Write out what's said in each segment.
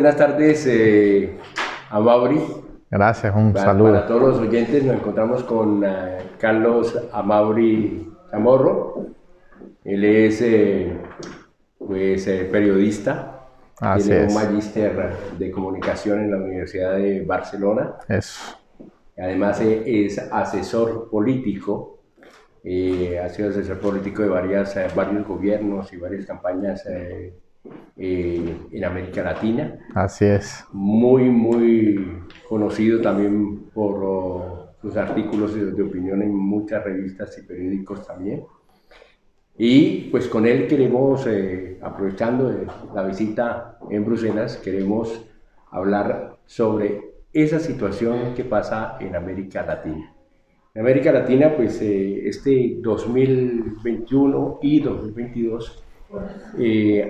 buenas tardes eh, Gracias, un saludo. Para todos los oyentes, nos encontramos con eh, Carlos Amauri Zamorro. Él es eh, pues, eh, periodista, tiene un magíster de comunicación en la Universidad de Barcelona. Además, es asesor político ha sido asesor político de varias, varios gobiernos y varias campañas eh, en América Latina. Así es. Muy, muy conocido también por sus artículos de, de opinión en muchas revistas y periódicos también. Y pues con él queremos, eh, aprovechando eh, la visita en Bruselas, queremos hablar sobre esa situación que pasa en América Latina. En América Latina, pues este 2021 y 2022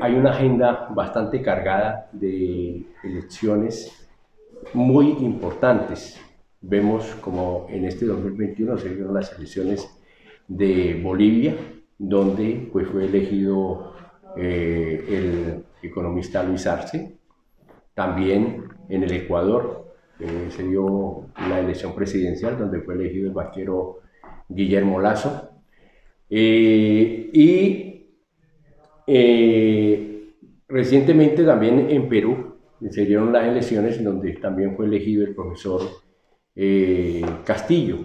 hay una agenda bastante cargada de elecciones muy importantes. Vemos como en este 2021 se vieron las elecciones de Bolivia, donde pues, fue elegido eh, el economista Luis Arce. También en el Ecuador eh, se dio la elección presidencial donde fue elegido el vaquero Guillermo Lazo. Eh, y eh, recientemente también en Perú se dieron las elecciones donde también fue elegido el profesor eh, Castillo.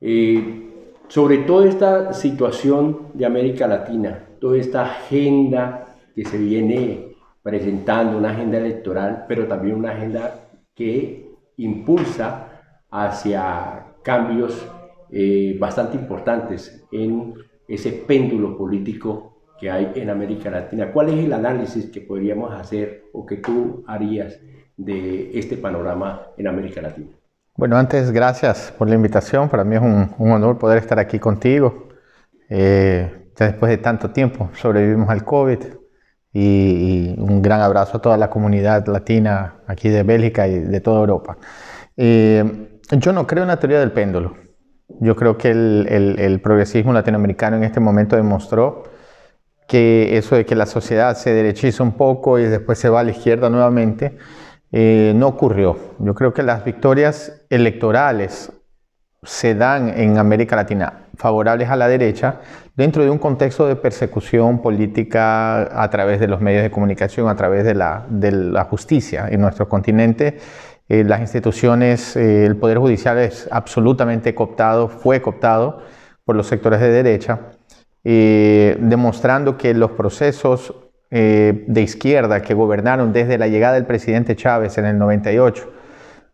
Eh, sobre toda esta situación de América Latina, toda esta agenda que se viene presentando, una agenda electoral, pero también una agenda que impulsa hacia cambios bastante importantes en ese péndulo político que hay en América Latina. ¿Cuál es el análisis que podríamos hacer o que tú harías de este panorama en América Latina? Bueno, antes gracias por la invitación. Para mí es un, honor poder estar aquí contigo. Eh, después de tanto tiempo sobrevivimos al COVID y, un gran abrazo a toda la comunidad latina aquí de Bélgica y de toda Europa. Eh, yo no creo en la teoría del péndulo. Yo creo que el, el progresismo latinoamericano en este momento demostró que eso de que la sociedad se derechiza un poco y después se va a la izquierda nuevamente, eh, no ocurrió. Yo creo que las victorias electorales se dan en América Latina favorables a la derecha dentro de un contexto de persecución política a través de los medios de comunicación, a través de la, justicia. En nuestro continente eh, las instituciones, eh, el Poder Judicial es absolutamente cooptado, fue cooptado por los sectores de derecha eh, demostrando que los procesos eh, de izquierda que gobernaron desde la llegada del presidente Chávez en el 98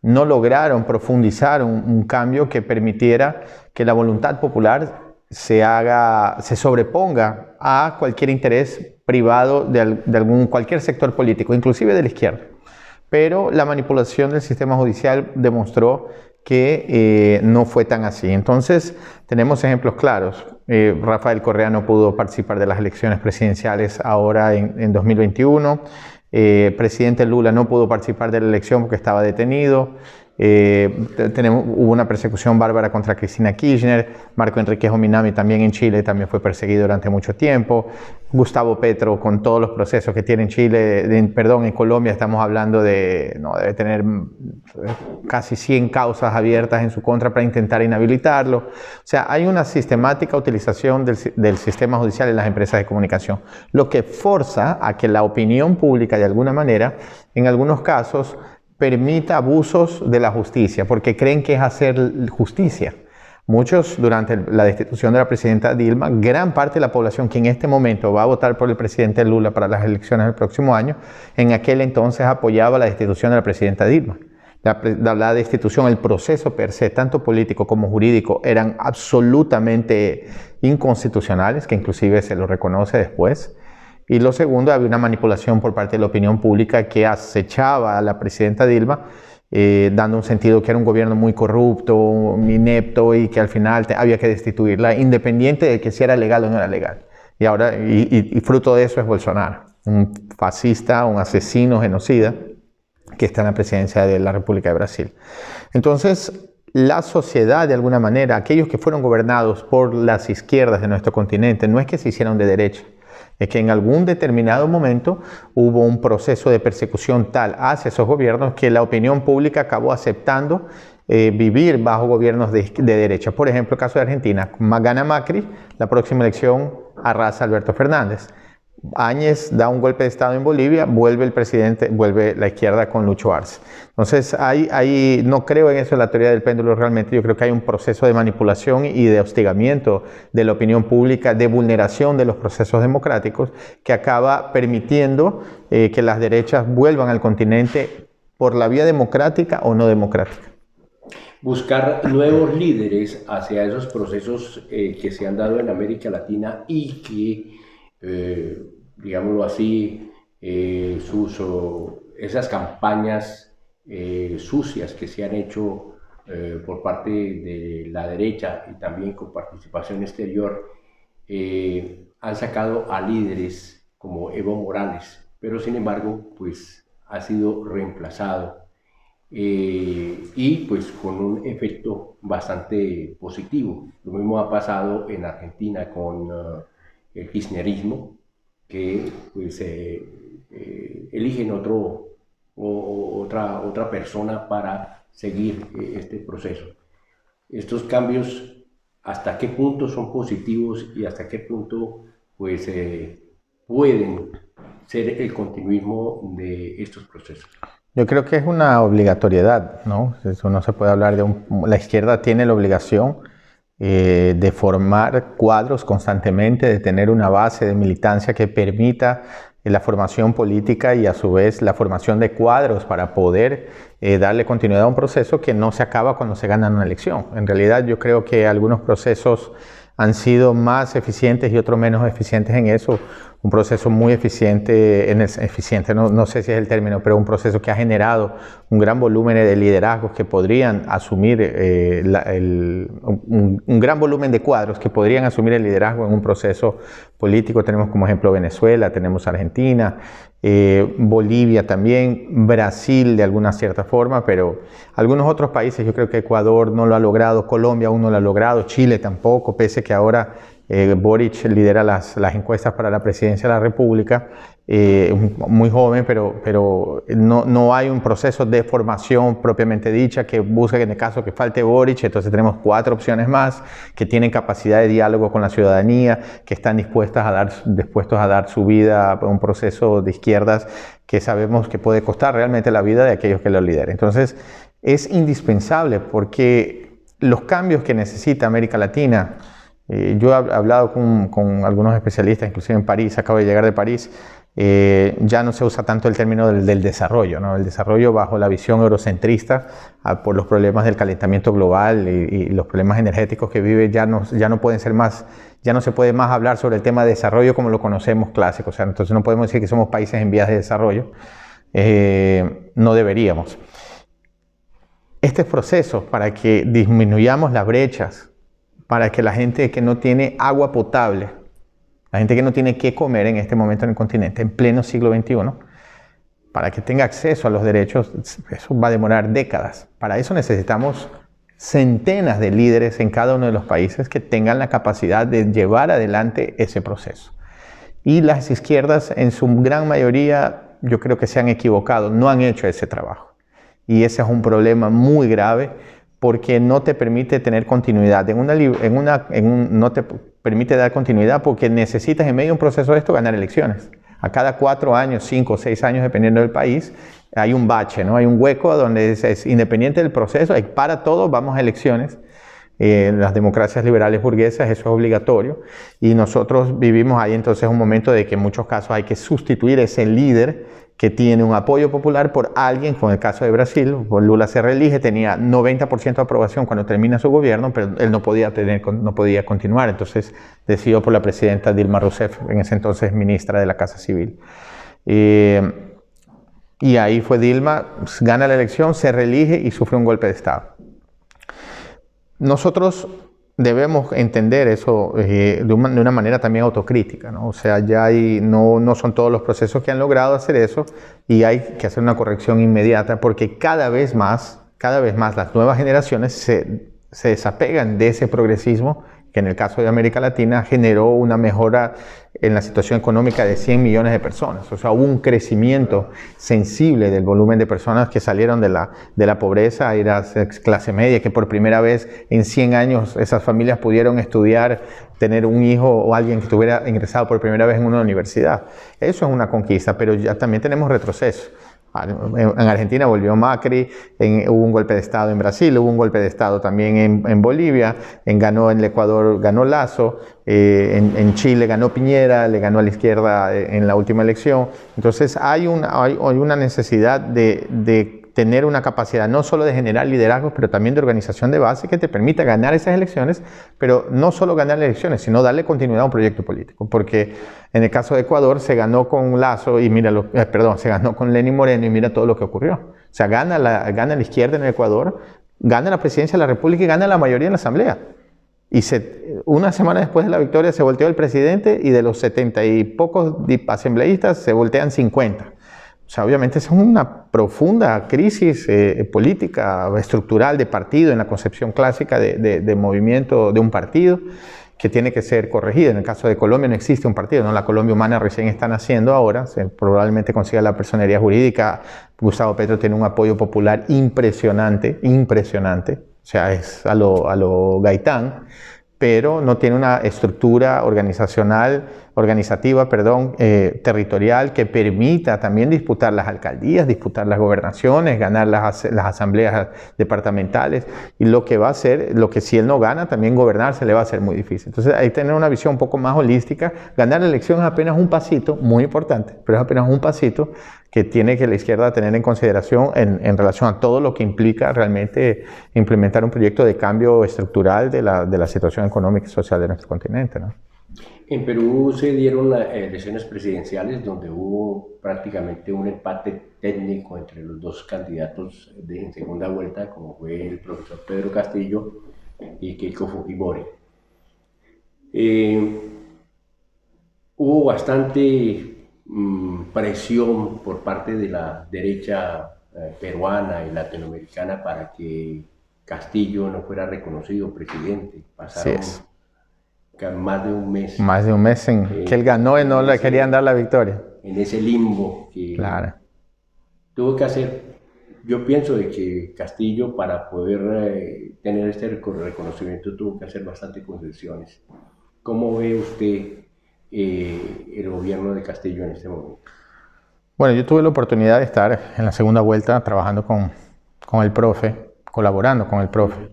no lograron profundizar un, cambio que permitiera que la voluntad popular se haga, se sobreponga a cualquier interés privado de, algún, cualquier sector político, inclusive de la izquierda. Pero la manipulación del sistema judicial demostró que eh, no fue tan así. Entonces, tenemos ejemplos claros. Eh, Rafael Correa no pudo participar de las elecciones presidenciales ahora en, 2021. Eh, presidente Lula no pudo participar de la elección porque estaba detenido. Eh, tenemos, hubo una persecución bárbara contra Cristina Kirchner, Marco Enriquejo Ominami también en Chile también fue perseguido durante mucho tiempo, Gustavo Petro con todos los procesos que tiene en Chile, perdón, en Colombia estamos hablando de, no, debe tener mm, casi 100 causas abiertas en su contra para intentar inhabilitarlo. O sea, hay una sistemática utilización del, del sistema judicial en las empresas de comunicación, lo que forza a que la opinión pública de alguna manera, en algunos casos, permita abusos de la justicia, porque creen que es hacer justicia. Muchos, durante la destitución de la presidenta Dilma, gran parte de la población que en este momento va a votar por el presidente Lula para las elecciones del próximo año, en aquel entonces apoyaba la destitución de la presidenta Dilma. La, destitución, el proceso per se, tanto político como jurídico, eran absolutamente inconstitucionales, que inclusive se lo reconoce después. Y lo segundo, había una manipulación por parte de la opinión pública que acechaba a la presidenta Dilma, eh, dando un sentido que era un gobierno muy corrupto, inepto y que al final había que destituirla, independiente de que si era legal o no era legal. Y ahora, y, fruto de eso es Bolsonaro, un fascista, un asesino, genocida, que está en la presidencia de la República de Brasil. Entonces, la sociedad, de alguna manera, aquellos que fueron gobernados por las izquierdas de nuestro continente, no es que se hicieron de derecha, es que en algún determinado momento hubo un proceso de persecución tal hacia esos gobiernos que la opinión pública acabó aceptando eh, vivir bajo gobiernos de, derecha. Por ejemplo, el caso de Argentina, gana Macri, la próxima elección arrasa Alberto Fernández. Áñez da un golpe de Estado en Bolivia, vuelve el presidente, vuelve la izquierda con Lucho Arce. Entonces, hay, no creo en eso, la teoría del péndulo realmente, yo creo que hay un proceso de manipulación y de hostigamiento de la opinión pública, de vulneración de los procesos democráticos, que acaba permitiendo eh, que las derechas vuelvan al continente por la vía democrática o no democrática buscar nuevos líderes hacia esos procesos eh, que se han dado en América Latina y que eh, digámoslo así, eh, sus, esas campañas eh, sucias que se han hecho por parte de la derecha y también con participación exterior, han sacado a líderes como Evo Morales, pero sin embargo, pues ha sido reemplazado y pues con un efecto bastante positivo. Lo mismo ha pasado en Argentina con ah, el kirchnerismo, que pues, eh, eh, eligen otro, otra, otra persona para seguir eh, este proceso. Estos cambios, ¿hasta qué punto son positivos y hasta qué punto pues, pueden ser el continuismo de estos procesos? Yo creo que es una obligatoriedad, ¿no? Eso no se puede hablar de la izquierda tiene la obligación eh, de formar cuadros constantemente, de tener una base de militancia que permita eh, la formación política y a su vez la formación de cuadros para poder eh, darle continuidad a un proceso que no se acaba cuando se gana una elección. En realidad yo creo que algunos procesos han sido más eficientes y otros menos eficientes en eso. Un proceso muy eficiente, eficiente no, sé si es el término, pero un proceso que ha generado un gran volumen de liderazgos que podrían asumir, eh, un, gran volumen de cuadros que podrían asumir el liderazgo en un proceso político. Tenemos como ejemplo Venezuela, tenemos Argentina, eh, Bolivia también, Brasil de alguna cierta forma, pero algunos otros países, yo creo que Ecuador no lo ha logrado, Colombia aún no lo ha logrado, Chile tampoco, pese que ahora eh, Boric lidera las encuestas para la presidencia de la República, eh, muy joven, pero, pero no, no, hay un proceso de formación propiamente dicha que busque en el caso que falte Boric, entonces tenemos cuatro opciones más que tienen capacidad de diálogo con la ciudadanía, que están dispuestas a dar, dispuestos a dar su vida a un proceso de izquierdas que sabemos que puede costar realmente la vida de aquellos que lo lideren. Entonces es indispensable porque los cambios que necesita América Latina, eh, yo he hablado con, con, algunos especialistas, inclusive en París, acabo de llegar de París, eh, ya no se usa tanto el término del, desarrollo, el desarrollo bajo la visión eurocentrista ah, por los problemas del calentamiento global y, los problemas energéticos que vive ya no, ya no pueden ser más, ya no se puede más hablar sobre el tema de desarrollo como lo conocemos clásico, entonces no podemos decir que somos países en vías de desarrollo, eh, no deberíamos. Este proceso para que disminuyamos las brechas, para que la gente que no tiene agua potable, la gente que no tiene que comer en este momento en el continente, en pleno siglo XXI, para que tenga acceso a los derechos, eso va a demorar décadas. Para eso necesitamos centenas de líderes en cada uno de los países que tengan la capacidad de llevar adelante ese proceso. Y las izquierdas, en su gran mayoría, yo creo que se han equivocado, no han hecho ese trabajo. Y ese es un problema muy grave porque no te permite tener continuidad. En una, no te permite dar continuidad porque necesitas en medio de un proceso de esto ganar elecciones. A cada cuatro años, cinco o seis años, dependiendo del país, hay un bache, ¿no? Hay un hueco donde es, independiente del proceso, para todos vamos a elecciones. en eh, las democracias liberales burguesas, eso es obligatorio. Y nosotros vivimos ahí entonces un momento de que en muchos casos hay que sustituir ese líder que tiene un apoyo popular por alguien, con el caso de Brasil, Lula se reelige, tenía 90% de aprobación cuando termina su gobierno, pero él no podía, tener, no podía continuar, entonces decidió por la presidenta Dilma Rousseff, en ese entonces ministra de la Casa Civil. Eh, y ahí fue Dilma, gana la elección, se reelige y sufre un golpe de Estado. Nosotros debemos entender eso eh, de, una, de, una, manera también autocrítica, ¿no? O sea, ya hay, no, no son todos los procesos que han logrado hacer eso y hay que hacer una corrección inmediata porque cada vez más, cada vez más las nuevas generaciones se, se desapegan de ese progresismo que en el caso de América Latina generó una mejora en la situación económica de 100 millones de personas. O sea, hubo un crecimiento sensible del volumen de personas que salieron de la, de la pobreza ir a clase media, que por primera vez en 100 años esas familias pudieron estudiar, tener un hijo o alguien que estuviera ingresado por primera vez en una universidad. Eso es una conquista, pero ya también tenemos retroceso. En Argentina volvió Macri, en, hubo un golpe de Estado en Brasil, hubo un golpe de Estado también en, Bolivia, en, ganó en el Ecuador, ganó Lazo, eh, en, Chile ganó Piñera, le ganó a la izquierda eh, en la última elección. Entonces hay, una hay, una necesidad de, de tener una capacidad no solo de generar liderazgos, pero también de organización de base que te permita ganar esas elecciones, pero no solo ganar elecciones, sino darle continuidad a un proyecto político. Porque en el caso de Ecuador se ganó con Lazo y mira, lo, eh, perdón, se ganó con Lenín Moreno y mira todo lo que ocurrió. O sea, gana la, gana la izquierda en el Ecuador, gana la presidencia de la República y gana la mayoría en la Asamblea. Y se, una semana después de la victoria se volteó el presidente y de los setenta y pocos asambleístas se voltean 50. O sea, obviamente es una profunda crisis eh, política, estructural de partido, en la concepción clásica de, movimiento de un partido, que tiene que ser corregida. En el caso de Colombia no existe un partido, ¿no? la Colombia humana recién está naciendo ahora, probablemente consiga la personería jurídica. Gustavo Petro tiene un apoyo popular impresionante, impresionante, o sea, es a lo, a lo Gaitán pero no tiene una estructura organizacional, organizativa, perdón, eh, territorial que permita también disputar las alcaldías, disputar las gobernaciones, ganar las, asambleas departamentales. Y lo que va a ser, lo que si él no gana, también gobernar se le va a ser muy difícil. Entonces hay que tener una visión un poco más holística. Ganar la elección es apenas un pasito, muy importante, pero es apenas un pasito que tiene que la izquierda tener en consideración en, relación a todo lo que implica realmente implementar un proyecto de cambio estructural de la, de la situación económica y social de nuestro continente. En Perú se dieron eh, elecciones presidenciales donde hubo prácticamente un empate técnico entre los dos candidatos de en segunda vuelta, como fue el profesor Pedro Castillo y Keiko Fujimori. Eh, hubo bastante Mm, presión por parte de la derecha eh, peruana y latinoamericana para que Castillo no fuera reconocido presidente. Pasaron más de un mes. Más de un mes en eh, que él ganó y no le querían dar la victoria. En ese limbo que claro. tuvo que hacer. Yo pienso de que Castillo para poder eh, tener este reconocimiento tuvo que hacer bastantes concesiones. ¿Cómo ve usted eh, el gobierno de Castillo en este momento? Bueno, yo tuve la oportunidad de estar en la segunda vuelta trabajando con, el profe, colaborando con el profe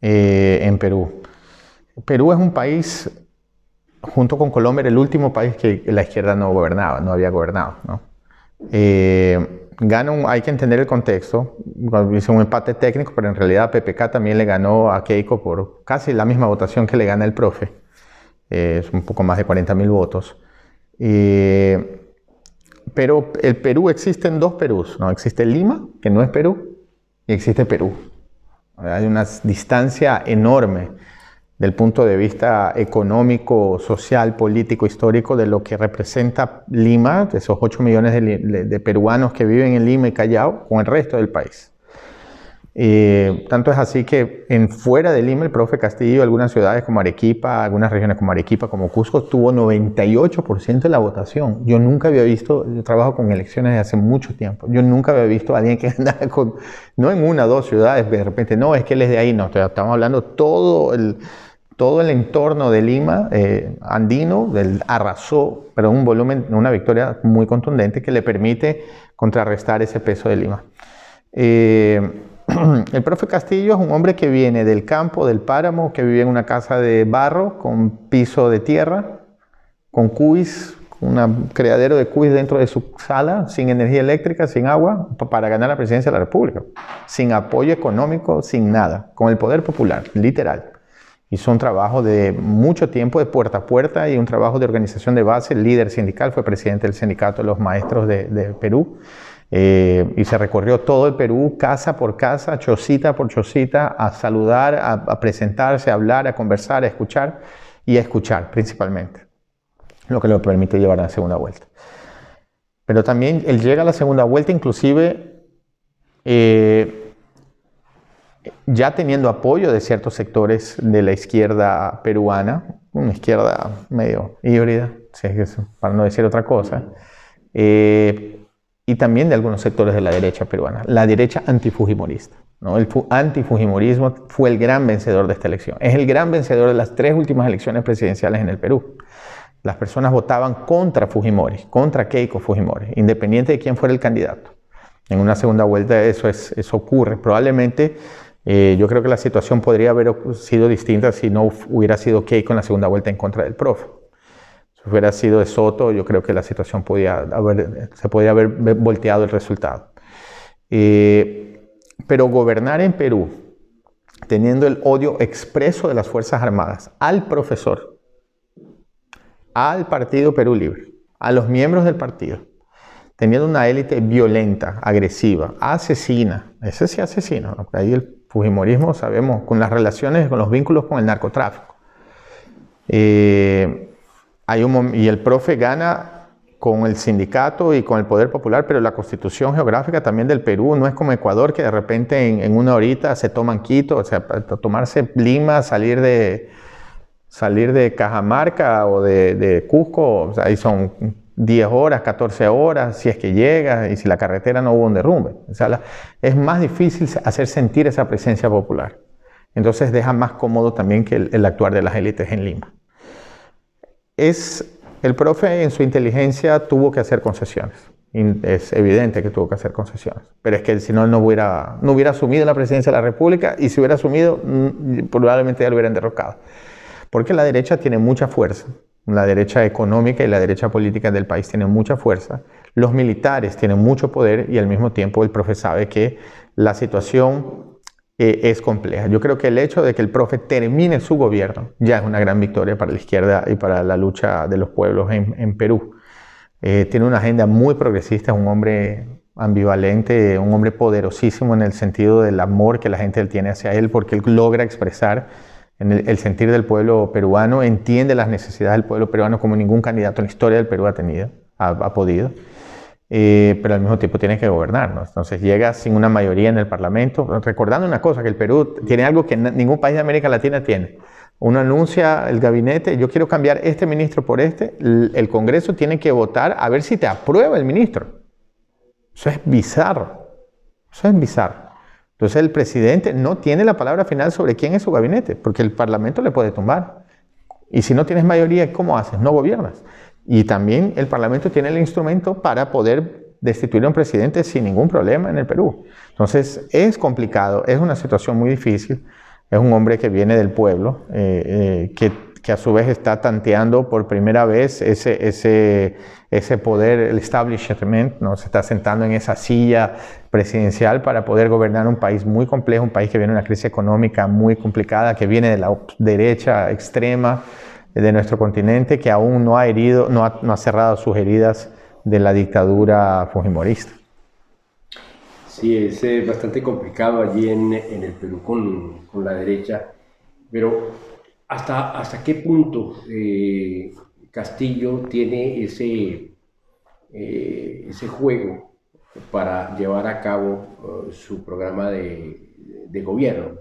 eh, en Perú. Perú es un país, junto con Colombia, era el último país que la izquierda no gobernaba, no había gobernado. Eh, hay que entender el contexto, hice un empate técnico, pero en realidad PPK también le ganó a Keiko por casi la misma votación que le gana el profe es eh, un poco más de 40.000 votos. pero el Perú existen dos Perús, ¿no? Existe Lima, que no es Perú, y existe Perú. Hay una distancia enorme del punto de vista económico, social, político, histórico, de lo que representa Lima, de esos 8 millones de, peruanos que viven en Lima y Callao, con el resto del país. Eh, tanto es así que en fuera de Lima, el profe Castillo, algunas ciudades como Arequipa, algunas regiones como Arequipa, como Cusco, tuvo 98% de la votación. Yo nunca había visto, yo trabajo con elecciones desde hace mucho tiempo, yo nunca había visto a alguien que andaba con, no en una o dos ciudades, de repente, no, es que él es de ahí, no, estamos hablando todo el, todo el entorno de Lima eh, andino del, arrasó, pero un volumen, una victoria muy contundente que le permite contrarrestar ese peso de Lima. Eh, el profe Castillo es un hombre que viene del campo, del páramo, que vive en una casa de barro con piso de tierra, con cuis, un criadero de cuis dentro de su sala, sin energía eléctrica, sin agua, para ganar la presidencia de la República, sin apoyo económico, sin nada, con el poder popular, literal. Hizo un trabajo de mucho tiempo, de puerta a puerta, y un trabajo de organización de base, líder sindical, fue presidente del Sindicato de los Maestros de, de Perú. Eh, y se recorrió todo el Perú, casa por casa, chocita por chocita, a saludar, a, presentarse, a hablar, a conversar, a escuchar y a escuchar principalmente, lo que le permite llevar a la segunda vuelta. Pero también él llega a la segunda vuelta, inclusive eh, ya teniendo apoyo de ciertos sectores de la izquierda peruana, una izquierda medio híbrida, para no decir otra cosa. Eh, y también de algunos sectores de la derecha peruana, la derecha antifujimorista. ¿no? El antifujimorismo fue el gran vencedor de esta elección. Es el gran vencedor de las tres últimas elecciones presidenciales en el Perú. Las personas votaban contra Fujimori, contra Keiko Fujimori, independiente de quién fuera el candidato. En una segunda vuelta eso, eso ocurre. Probablemente eh, yo creo que la situación podría haber sido distinta si no hubiera sido Keiko en la segunda vuelta en contra del profe. Si hubiera sido de Soto, yo creo que la situación podía se podría haber volteado el resultado. Eh, pero gobernar en Perú, teniendo el odio expreso de las Fuerzas Armadas al profesor, al Partido Perú Libre, a los miembros del partido, teniendo una élite violenta, agresiva, asesina, ese sí asesino, ahí el Fujimorismo sabemos, con las relaciones, con los vínculos con el narcotráfico. Eh, un, y el profe gana con el sindicato y con el poder popular, pero la constitución geográfica también del Perú no es como Ecuador, que de repente en, una horita se toman Quito, o sea, tomarse Lima, salir de, salir de Cajamarca o de, Cusco, ahí son 10 horas, 14 horas, si es que llega y si la carretera no hubo un derrumbe. es más difícil hacer sentir esa presencia popular. Entonces deja más cómodo también que el actuar de las élites en Lima es el profe en su inteligencia tuvo que hacer concesiones. Es evidente que tuvo que hacer concesiones. Pero es que si no, no hubiera, no hubiera asumido la presidencia de la República y si hubiera asumido, mm, probablemente ya lo hubieran derrocado. Porque la derecha tiene mucha fuerza. La derecha económica y la derecha política del país tienen mucha fuerza. Los militares tienen mucho poder y al mismo tiempo el profe sabe que la situación eh, es compleja. Yo creo que el hecho de que el profe termine su gobierno ya es una gran victoria para la izquierda y para la lucha de los pueblos en, Perú. Eh, tiene una agenda muy progresista, es un hombre ambivalente, un hombre poderosísimo en el sentido del amor que la gente tiene hacia él, porque él logra expresar el, sentir del pueblo peruano, entiende las necesidades del pueblo peruano como ningún candidato en la historia del Perú ha tenido, ha podido. Eh, pero al mismo tiempo tiene que gobernarnos. Entonces llega sin una mayoría en el Parlamento. Recordando una cosa, que el Perú tiene algo que ningún país de América Latina tiene. Uno anuncia el gabinete, yo quiero cambiar este ministro por este, el Congreso tiene que votar a ver si te aprueba el ministro. Eso es bizarro. Eso es bizarro. Entonces el presidente no tiene la palabra final sobre quién es su gabinete, porque el Parlamento le puede tumbar. Y si no tienes mayoría, ¿cómo haces? No gobiernas. Y también el Parlamento tiene el instrumento para poder destituir a un presidente sin ningún problema en el Perú. Entonces es complicado, es una situación muy difícil, es un hombre que viene del pueblo, eh, eh, que, a su vez está tanteando por primera vez ese, ese, ese poder, el establishment, ¿no? se está sentando en esa silla presidencial para poder gobernar un país muy complejo, un país que viene de una crisis económica muy complicada, que viene de la derecha extrema de nuestro continente que aún no ha herido, no ha, no ha cerrado sus heridas de la dictadura fujimorista. Sí, es eh, bastante complicado allí en, en el Perú con, la derecha, pero ¿hasta, hasta qué punto eh, Castillo tiene ese, eh, ese juego para llevar a cabo su programa de, de gobierno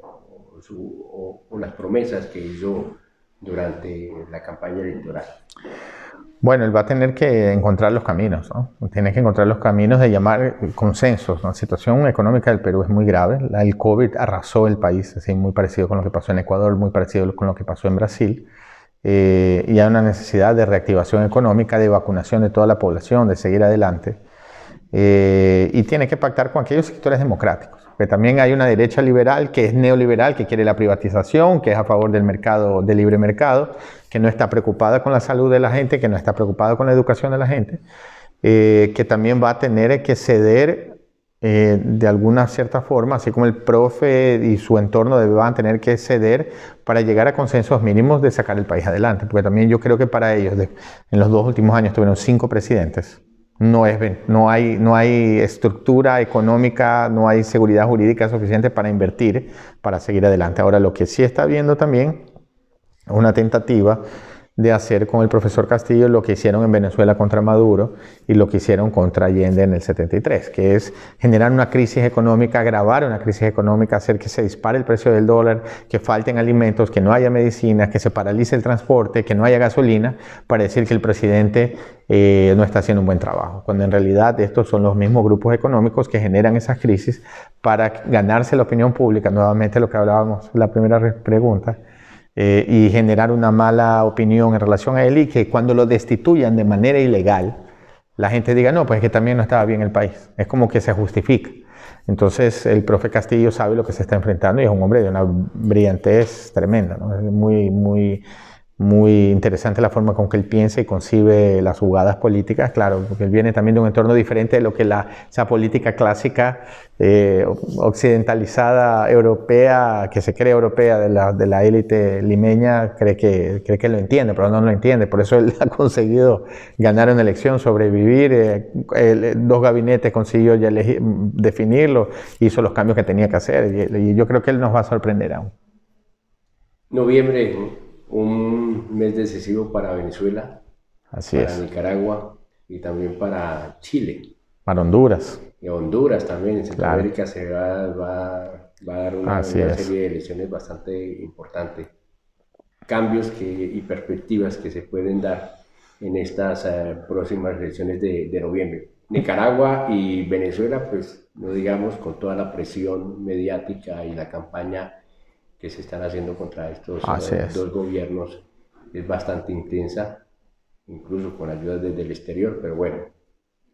o, o, las promesas que hizo durante la campaña electoral? Bueno, él va a tener que encontrar los caminos, ¿no? Tiene que encontrar los caminos de llamar consensos. La situación económica del Perú es muy grave. El COVID arrasó el país, así muy parecido con lo que pasó en Ecuador, muy parecido con lo que pasó en Brasil. Eh, y hay una necesidad de reactivación económica, de vacunación de toda la población, de seguir adelante. Eh, y tiene que pactar con aquellos sectores democráticos. Porque también hay una derecha liberal que es neoliberal, que quiere la privatización, que es a favor del mercado, del libre mercado, que no está preocupada con la salud de la gente, que no está preocupada con la educación de la gente, eh, que también va a tener que ceder eh, de alguna cierta forma, así como el profe y su entorno van a tener que ceder para llegar a consensos mínimos de sacar el país adelante. Porque también yo creo que para ellos, en los dos últimos años tuvieron cinco presidentes no, es, no, hay, no hay estructura económica, no hay seguridad jurídica suficiente para invertir, para seguir adelante. Ahora, lo que sí está viendo también es una tentativa de hacer con el profesor Castillo lo que hicieron en Venezuela contra Maduro y lo que hicieron contra Allende en el 73, que es generar una crisis económica, agravar una crisis económica, hacer que se dispare el precio del dólar, que falten alimentos, que no haya medicinas, que se paralice el transporte, que no haya gasolina, para decir que el presidente eh, no está haciendo un buen trabajo, cuando en realidad estos son los mismos grupos económicos que generan esas crisis para ganarse la opinión pública, nuevamente lo que hablábamos en la primera pregunta eh, y generar una mala opinión en relación a él y que cuando lo destituyan de manera ilegal, la gente diga, no, pues es que también no estaba bien el país. Es como que se justifica. Entonces el profe Castillo sabe lo que se está enfrentando y es un hombre de una brillantez tremenda, ¿no? muy, muy muy interesante la forma con que él piensa y concibe las jugadas políticas, claro, porque él viene también de un entorno diferente de lo que la, esa política clásica eh, occidentalizada europea, que se cree europea de la, de la élite limeña, cree que, cree que lo entiende, pero no lo entiende. Por eso él ha conseguido ganar una elección, sobrevivir, eh, eh, dos gabinetes consiguió ya definirlo, hizo los cambios que tenía que hacer y yo creo que él nos va a sorprender aún. Noviembre un mes decisivo para Venezuela, Así para Nicaragua y también para Chile. Para Honduras. Y Honduras también, en Centroamérica se va, a dar una, serie de elecciones bastante importante. Cambios y perspectivas que se pueden dar en estas eh, próximas elecciones de noviembre. Nicaragua y Venezuela, pues no digamos, con toda la presión mediática y la campaña que se están haciendo contra estos dos gobiernos es bastante intensa, incluso con ayudas desde el exterior, pero bueno,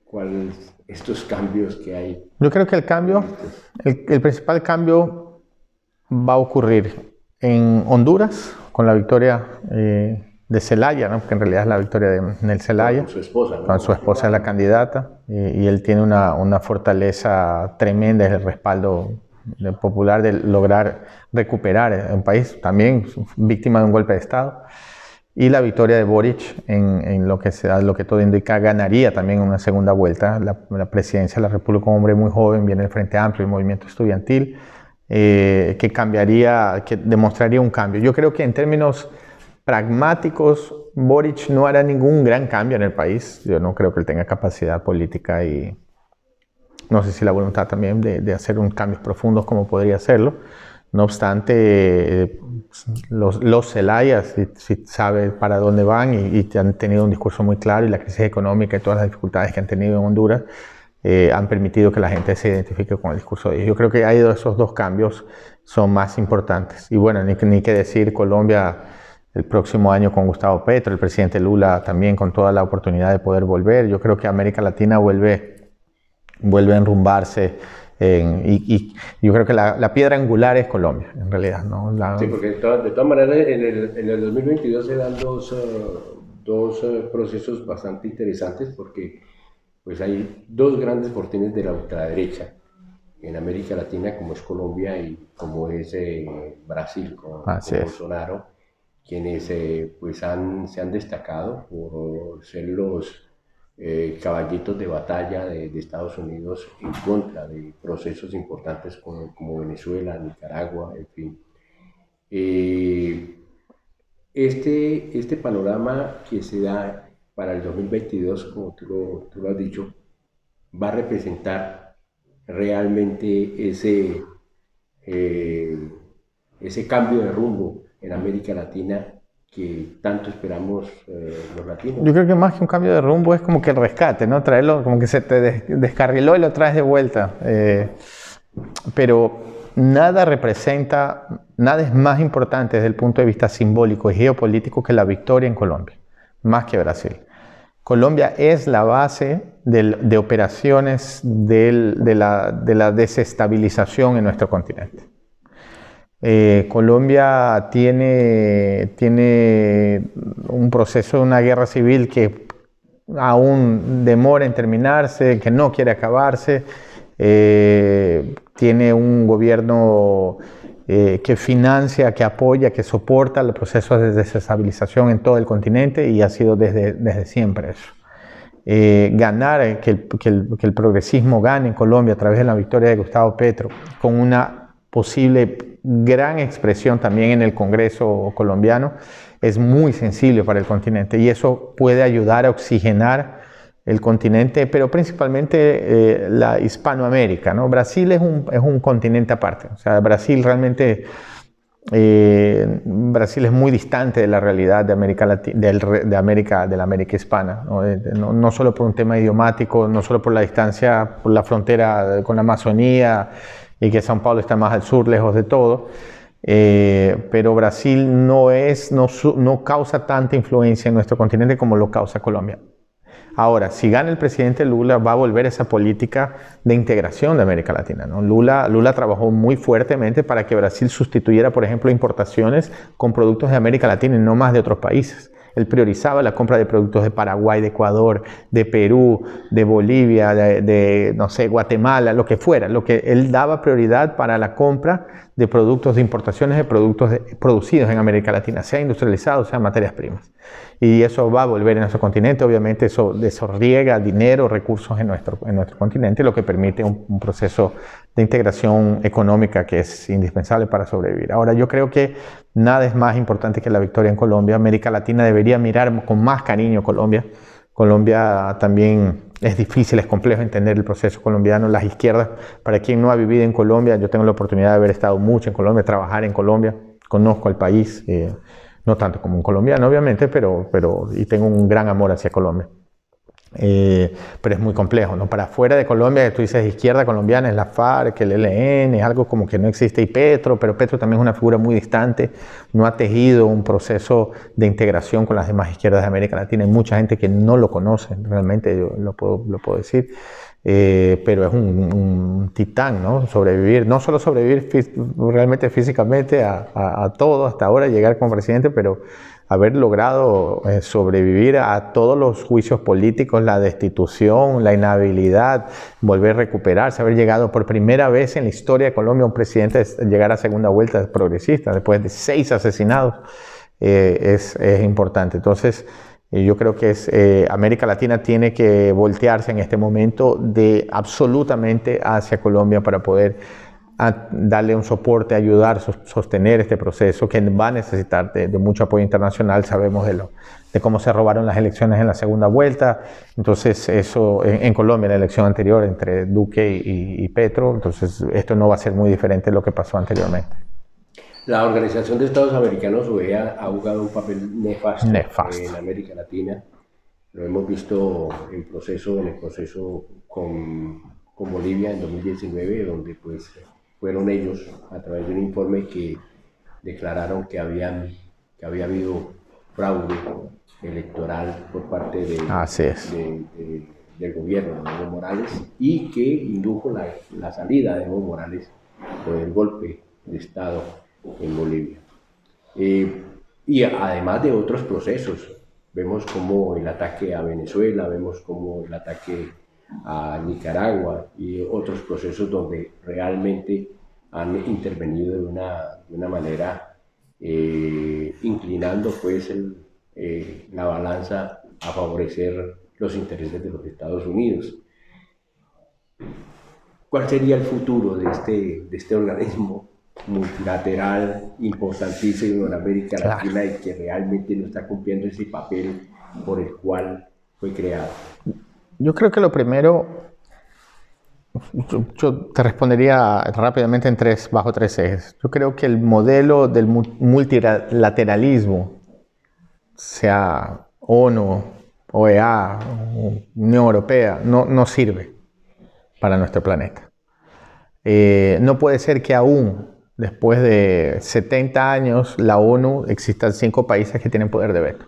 ¿cuáles estos cambios que hay? Yo creo que el cambio, el, principal cambio va a ocurrir en Honduras con la victoria eh, de Zelaya, ¿no? porque en realidad es la victoria de Nel Celaya. Con su esposa. Con su esposa es la candidata y, él tiene una, una fortaleza tremenda, es el respaldo popular de lograr recuperar un país, también víctima de un golpe de Estado. Y la victoria de Boric en, lo, que lo que todo indica ganaría también una segunda vuelta la, presidencia de la República, un hombre muy joven, viene del Frente Amplio, el movimiento estudiantil, eh, que cambiaría, que demostraría un cambio. Yo creo que en términos pragmáticos, Boric no hará ningún gran cambio en el país. Yo no creo que él tenga capacidad política y, no sé si la voluntad también de, hacer un cambios profundos como podría hacerlo. No obstante, eh, los, los Celayas, si, saben sabe para dónde van y, han tenido un discurso muy claro y la crisis económica y todas las dificultades que han tenido en Honduras eh, han permitido que la gente se identifique con el discurso de Yo creo que hay esos dos cambios son más importantes. Y bueno, ni, ni que decir Colombia el próximo año con Gustavo Petro, el presidente Lula también con toda la oportunidad de poder volver. Yo creo que América Latina vuelve vuelve a enrumbarse. En, y, y, yo creo que la, piedra angular es Colombia, en realidad. Sí, porque de todas, maneras en el, en el, 2022 se dan dos, eh, dos eh, procesos bastante interesantes porque pues hay dos grandes fortines de la ultraderecha en América Latina, como es Colombia y como es eh, Brasil con, es. Bolsonaro, quienes pues han, se han destacado por ser los eh, caballitos de batalla de, Estados Unidos en contra de procesos importantes como, Venezuela, Nicaragua, en fin. Eh, este, este panorama que se da para el 2022, como tú lo, has dicho, va a representar realmente ese, eh, ese cambio de rumbo en América Latina que tanto esperamos eh, los latinos. Yo creo que más que un cambio de rumbo es como que el rescate, ¿no? Traerlo, como que se te descarriló y lo traes de vuelta. Eh, pero nada representa, nada es más importante desde el punto de vista simbólico y geopolítico que la victoria en Colombia, más que Brasil. Colombia es la base de operaciones de la desestabilización en nuestro continente. Eh, Colombia tiene, tiene un proceso de una guerra civil que aún demora en terminarse, que no quiere acabarse. Eh, tiene un gobierno eh, que financia, que apoya, que soporta los procesos de desestabilización en todo el continente y ha sido desde, desde siempre eso. ganar, que el progresismo gane en Colombia a través de la victoria de Gustavo Petro, con una posible gran expresión también en el Congreso colombiano, es muy sensible para el continente y eso puede ayudar a oxigenar el continente, pero principalmente eh, la Hispanoamérica. ¿no? Brasil es un, es un, continente aparte, o sea, Brasil realmente... Eh, Brasil es muy distante de la realidad de América, Latina, de, América, de la América hispana, ¿no? Eh, no, ¿no? solo por un tema idiomático, no solo por la distancia, por la frontera con la Amazonía, y que São Paulo está más al sur, lejos de todo. Eh, pero Brasil no, es, no, no causa tanta influencia en nuestro continente como lo causa Colombia. Ahora, si gana el presidente Lula, va a volver esa política de integración de América Latina. ¿no? Lula, Lula trabajó muy fuertemente para que Brasil sustituyera, por ejemplo, importaciones con productos de América Latina y no más de otros países. Él priorizaba la compra de productos de Paraguay, de Ecuador, de Perú, de Bolivia, de, no sé, Guatemala, lo que fuera. Lo que él daba prioridad para la compra de productos, de importaciones de productos producidos en América Latina, sea industrializados, sea materias primas. Y eso va a volver en nuestro continente, obviamente eso desorriega dinero, recursos en nuestro, en nuestro continente, lo que permite un, proceso de integración económica que es indispensable para sobrevivir. Ahora, yo creo que nada es más importante que la victoria en Colombia. América Latina debería mirar con más cariño Colombia. Colombia también es difícil, es complejo entender el proceso colombiano. Las izquierdas, para quien no ha vivido en Colombia, yo tengo la oportunidad de haber estado mucho en Colombia, trabajar en Colombia, conozco al país, eh, no tanto como un colombiano, obviamente, pero, pero y tengo un gran amor hacia Colombia. Eh, pero es muy complejo, ¿no? Para fuera de Colombia, tú dices izquierda colombiana, es la FARC, el ELN, es algo como que no existe, y Petro, pero Petro también es una figura muy distante, no ha tejido un proceso de integración con las demás izquierdas de América Latina, hay mucha gente que no lo conoce, realmente yo lo puedo, decir, eh, pero es un, titán, ¿no? Sobrevivir, no solo sobrevivir realmente físicamente a todo hasta ahora, llegar como presidente, pero haber logrado eh, sobrevivir a todos los juicios políticos, la destitución, la inhabilidad, volver a recuperarse, haber llegado por primera vez en la historia de Colombia un presidente llegar a segunda vuelta progresista después de seis asesinados, eh, es, importante. Entonces, eh, yo creo que es, América Latina tiene que voltearse en este momento de absolutamente hacia Colombia para poder a darle un soporte, ayudar, sostener este proceso que va a necesitar de, mucho apoyo internacional. Sabemos de, lo, de cómo se robaron las elecciones en la segunda vuelta, entonces eso en, en Colombia, la elección anterior entre Duque y, Petro, entonces esto no va a ser muy diferente de lo que pasó anteriormente. La Organización de Estados Americanos, OEA, ha jugado un papel nefasto, en América Latina. Lo hemos visto en, proceso, en el proceso con, con Bolivia en 2019, donde pues fueron ellos a través de un informe que declararon que, que había habido fraude electoral por parte de, del gobierno de Morales y que indujo la, salida de Evo Morales por el golpe de Estado en Bolivia. Eh, y además de otros procesos, vemos como el ataque a Venezuela, vemos como el ataque a Nicaragua y otros procesos donde realmente han intervenido de una, manera eh, inclinando pues eh, la balanza a favorecer los intereses de los Estados Unidos. ¿Cuál sería el futuro de este, de este organismo multilateral importantísimo en América Latina y que realmente no está cumpliendo ese papel por el cual fue creado? Yo creo que lo primero, yo, te respondería rápidamente en tres, bajo tres ejes. Yo creo que el modelo del multilateralismo, sea ONU, OEA, Unión Europea, no, no sirve para nuestro planeta. Eh, no puede ser que aún después de 70 años la ONU existan cinco países que tienen poder de veto.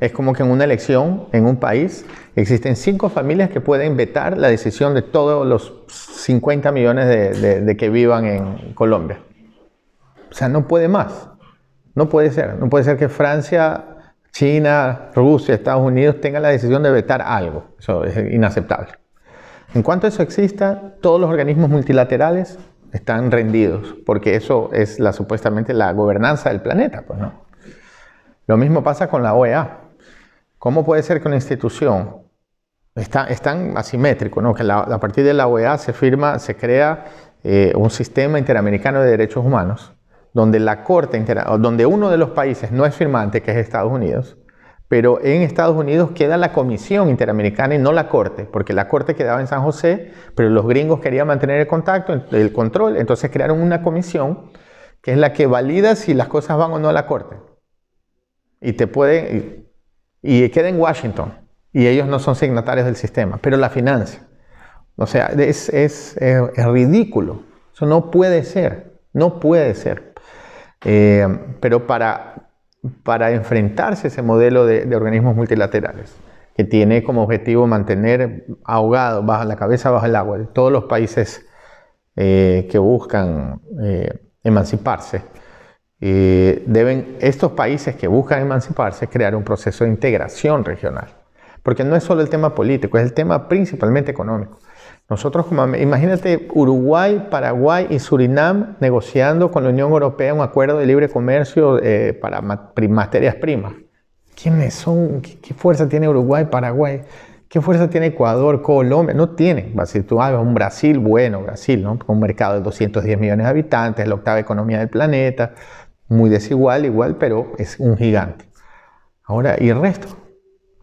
Es como que en una elección, en un país, existen cinco familias que pueden vetar la decisión de todos los 50 millones de, que vivan en Colombia. O sea, no puede más. No puede ser. No puede ser que Francia China, Rusia, Estados Unidos tengan la decisión de vetar algo. Eso es inaceptable. En cuanto a eso exista, todos los organismos multilaterales están rendidos, porque eso es la, supuestamente la gobernanza del planeta. Pues, ¿no? Lo mismo pasa con la OEA. ¿Cómo puede ser que una institución está, es tan asimétrico, ¿no? que a partir de la OEA se firma, se crea eh, un sistema interamericano de derechos humanos, donde la Corte, donde uno de los países no es firmante, que es Estados Unidos, pero en Estados Unidos queda la Comisión Interamericana y no la Corte, porque la Corte quedaba en San José, pero los gringos querían mantener el contacto, el control, entonces crearon una comisión que es la que valida si las cosas van o no a la Corte. Y te puede y queda en Washington y ellos no son signatarios del sistema, pero la financia. O sea, es, es, es ridículo. Eso no puede ser, no puede ser. Eh, pero para, para enfrentarse a ese modelo de, organismos multilaterales, que tiene como objetivo mantener ahogado, bajo la cabeza bajo el agua, todos los países eh, que buscan eh, emanciparse, y eh, deben estos países que buscan emanciparse crear un proceso de integración regional. Porque no es solo el tema político, es el tema principalmente económico. Nosotros, como, imagínate Uruguay, Paraguay y Surinam negociando con la Unión Europea un acuerdo de libre comercio eh, para materias primas. ¿Quiénes son? ¿Qué, fuerza tiene Uruguay, Paraguay? ¿Qué fuerza tiene Ecuador, Colombia? No tiene. Si tú hablas ah, un Brasil, bueno, Brasil, ¿no? Un mercado de 210 millones de habitantes, la octava economía del planeta, muy desigual igual, pero es un gigante. Ahora, ¿y el resto?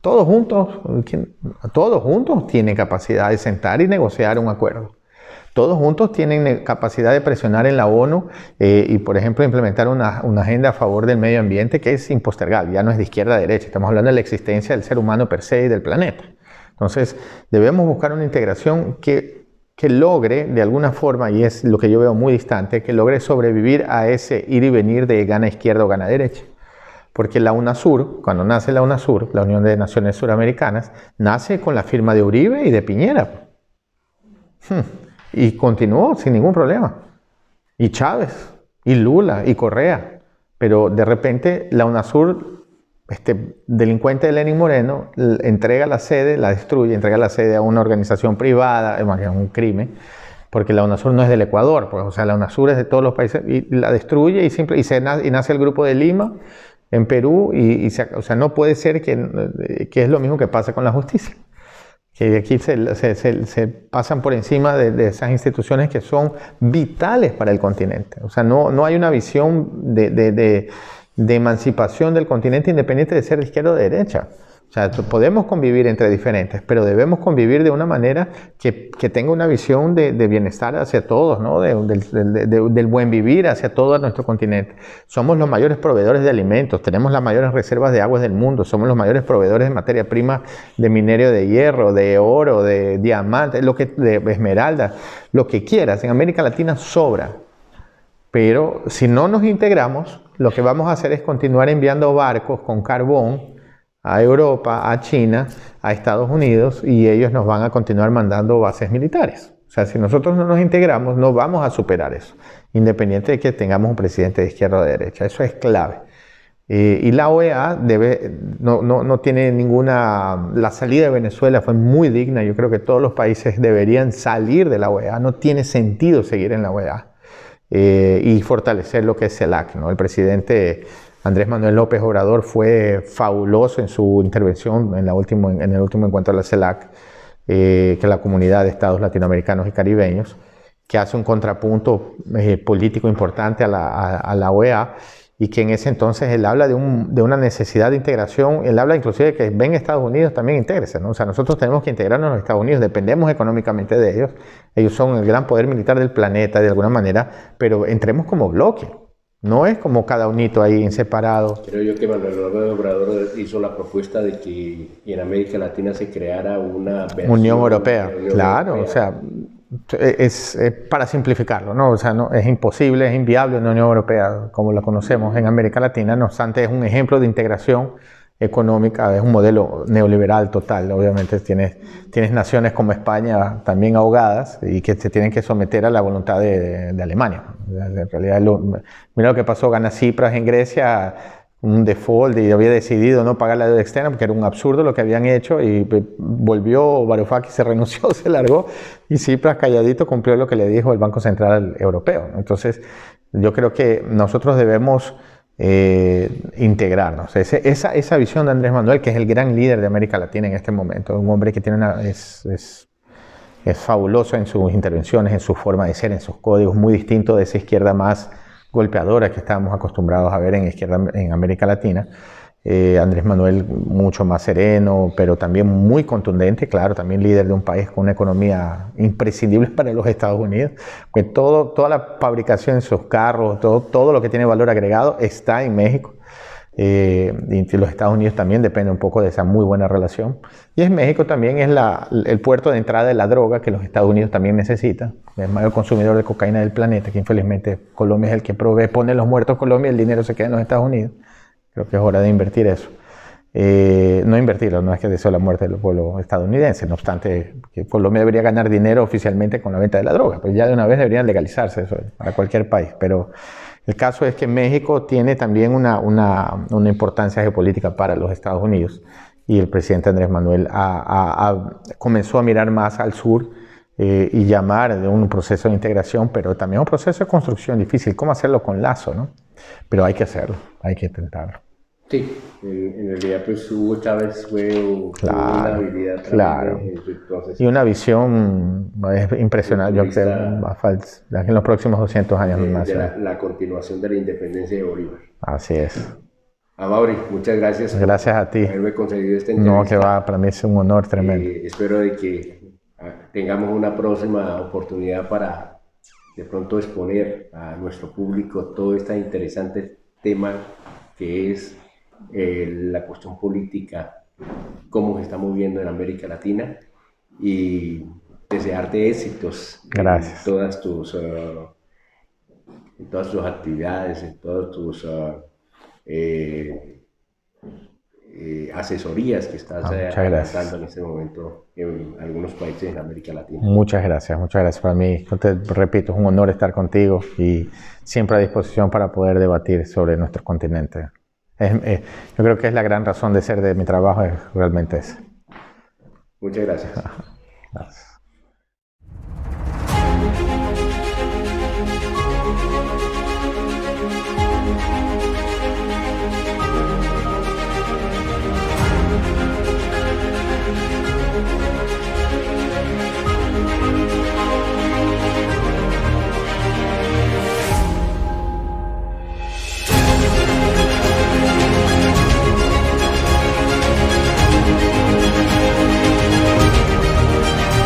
Todos juntos, todos juntos tienen capacidad de sentar y negociar un acuerdo. Todos juntos tienen eh, capacidad de presionar en la ONU eh, y, por ejemplo, implementar una, una, agenda a favor del medio ambiente que es impostergable, ya no es de izquierda a derecha, estamos hablando de la existencia del ser humano per se y del planeta. Entonces, debemos buscar una integración que que logre de alguna forma, y es lo que yo veo muy distante, que logre sobrevivir a ese ir y venir de gana izquierda o gana derecha. Porque la UNASUR, cuando nace la UNASUR, la Unión de Naciones Suramericanas, nace con la firma de Uribe y de Piñera. Hmm. Y continuó sin ningún problema. Y Chávez, y Lula, y Correa. Pero de repente la UNASUR este delincuente Lenin Moreno entrega la sede, la destruye, entrega la sede a una organización privada, es eh, un crimen, porque la UNASUR no es del Ecuador, pues, o sea, la UNASUR es de todos los países, y la destruye y, se, y nace el grupo de Lima en Perú, y, o sea, no puede ser que, eh, que, es lo mismo que pasa con la justicia, que aquí se, pasan por encima de, esas instituciones que son vitales para el continente, o sea, no, no hay una visión de de emancipación del continente independiente de ser de izquierda o de derecha. O sea, podemos convivir entre diferentes, pero debemos convivir de una manera que, tenga una visión de, bienestar hacia todos, ¿no? del buen vivir hacia todo nuestro continente. Somos los mayores proveedores de alimentos, tenemos las mayores reservas de aguas del mundo, somos los mayores proveedores de materia prima de minerio de hierro, de oro, de diamante, lo que, de esmeralda, lo que quieras. En América Latina sobra. Pero si no nos integramos, lo que vamos a hacer es continuar enviando barcos con carbón a Europa, a China, a Estados Unidos y ellos nos van a continuar mandando bases militares. O sea, si nosotros no nos integramos, no vamos a superar eso, independiente de que tengamos un presidente de izquierda o de derecha. Eso es clave. y la OEA debe, no, tiene ninguna... La salida de Venezuela fue muy digna. Yo creo que todos los países deberían salir de la OEA. No tiene sentido seguir en la OEA. Eh, y fortalecer lo que es CELAC. El presidente Andrés Manuel López Obrador fue fabuloso en su intervención en, la en el último encuentro de la CELAC, eh, que es la comunidad de estados latinoamericanos y caribeños, que hace un contrapunto eh, político importante a la, a la OEA y que en ese entonces él habla de, un, de una necesidad de integración, él habla inclusive de que ven Estados Unidos también intégrese, ¿no? o sea, nosotros tenemos que integrarnos a los Estados Unidos, dependemos económicamente de ellos, ellos son el gran poder militar del planeta de alguna manera, pero entremos como bloque, no es como cada unito ahí en separado. Creo yo que Manuel López Obrador hizo la propuesta de que en América Latina se creara una Unión Europea. claro, o sea, es, eh, para simplificarlo, ¿no? O sea, no, es imposible, es inviable en la Unión Europea, como la conocemos en América Latina, no obstante es un ejemplo de integración económica, es un modelo neoliberal total, obviamente tienes, tienes naciones como España también ahogadas y que se tienen que someter a la voluntad de, Alemania. En realidad, mira lo que pasó, gana Cipras en Grecia, un default y había decidido no pagar la deuda externa porque era un absurdo lo que habían hecho y eh, volvió Varoufakis, se renunció, se largó y Cipras calladito cumplió lo que le dijo el Banco Central Europeo. Entonces, yo creo que nosotros debemos eh, integrarnos. esa, visión de Andrés Manuel, que es el gran líder de América Latina en este momento, un hombre que tiene es, es, es fabuloso en sus intervenciones, en su forma de ser, en sus códigos, muy distinto de esa izquierda más golpeadora que estábamos acostumbrados a ver en, izquierda, en América Latina. Eh, Andrés Manuel mucho más sereno, pero también muy contundente, claro, también líder de un país con una economía imprescindible para los Estados Unidos, todo, toda la fabricación de sus carros, todo, todo lo que tiene valor agregado está en México. Eh, y los Estados Unidos también depende un poco de esa muy buena relación. Y es México también es el puerto de entrada de la droga que los Estados Unidos también necesita. Es el mayor consumidor de cocaína del planeta, que infelizmente Colombia es el que provee, pone los muertos Colombia y el dinero se queda en los Estados Unidos. Creo que es hora de invertir eso. Eh, no invertirlo, no es que deseo la muerte del pueblo estadounidense, no obstante, que Colombia debería ganar dinero oficialmente con la venta de la droga, pues ya de una vez deberían legalizarse eso para cualquier país, pero el caso es que México tiene también una, una, importancia geopolítica para los Estados Unidos y el presidente Andrés Manuel comenzó a mirar más al sur eh, y llamar de un proceso de integración, pero también un proceso de construcción difícil. ¿Cómo hacerlo con lazo? No? Pero hay que hacerlo, hay que intentarlo. Sí, en, el realidad pues Hugo Chávez fue claro, una habilidad claro. y una visión impresionante, yo creo, en los próximos 200 años más. la, continuación de la independencia de Bolívar. Así es. A Mauri, muchas gracias. Gracias a ti. Haberme concedido esta entrevista. No, que va, para mí es un honor tremendo. Eh, espero de que ah, tengamos una próxima oportunidad para de pronto exponer a nuestro público todo este interesante tema que es eh, la cuestión política, cómo se está moviendo en América Latina y desearte éxitos en todas tus, eh, todas tus actividades, en todas tus eh, asesorías que estás ah, realizando en este momento en algunos países de América Latina. Muchas gracias, muchas gracias. Para mí, te repito, es un honor estar contigo y siempre a disposición para poder debatir sobre nuestro continente. Eh, yo creo que es la gran razón de ser de mi trabajo, es realmente es. Muchas gracias.